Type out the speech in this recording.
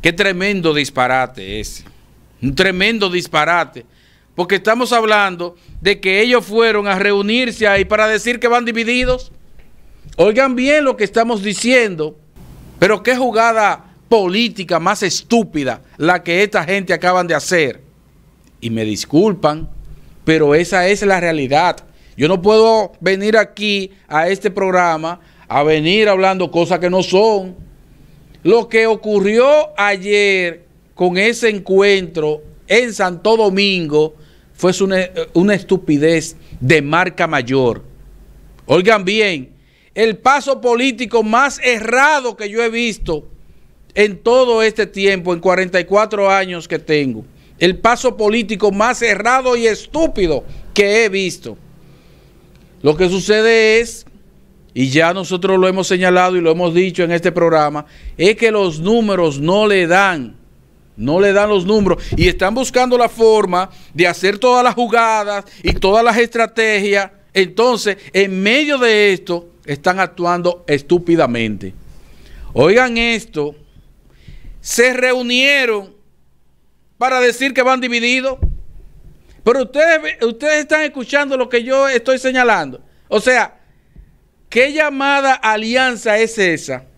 Qué tremendo disparate ese. Un tremendo disparate. Porque estamos hablando de que ellos fueron a reunirse ahí para decir que van divididos. Oigan bien lo que estamos diciendo. Pero qué jugada política más estúpida la que esta gente acaban de hacer. Y me disculpan, pero esa es la realidad. Yo no puedo venir aquí a este programa a venir hablando cosas que no son lo que ocurrió ayer con ese encuentro en Santo Domingo fue una, estupidez de marca mayor. Oigan bien, el paso político más errado que yo he visto en todo este tiempo, en 44 años que tengo, el paso político más errado y estúpido que he visto. Lo que sucede es y ya nosotros lo hemos señalado y lo hemos dicho en este programa, es que los números no le dan, no le dan los números y están buscando la forma de hacer todas las jugadas y todas las estrategias. Entonces, en medio de esto, están actuando estúpidamente. Oigan esto, se reunieron para decir que van divididos, pero ustedes, ustedes están escuchando lo que yo estoy señalando. O sea, ¿Qué llamada alianza es esa?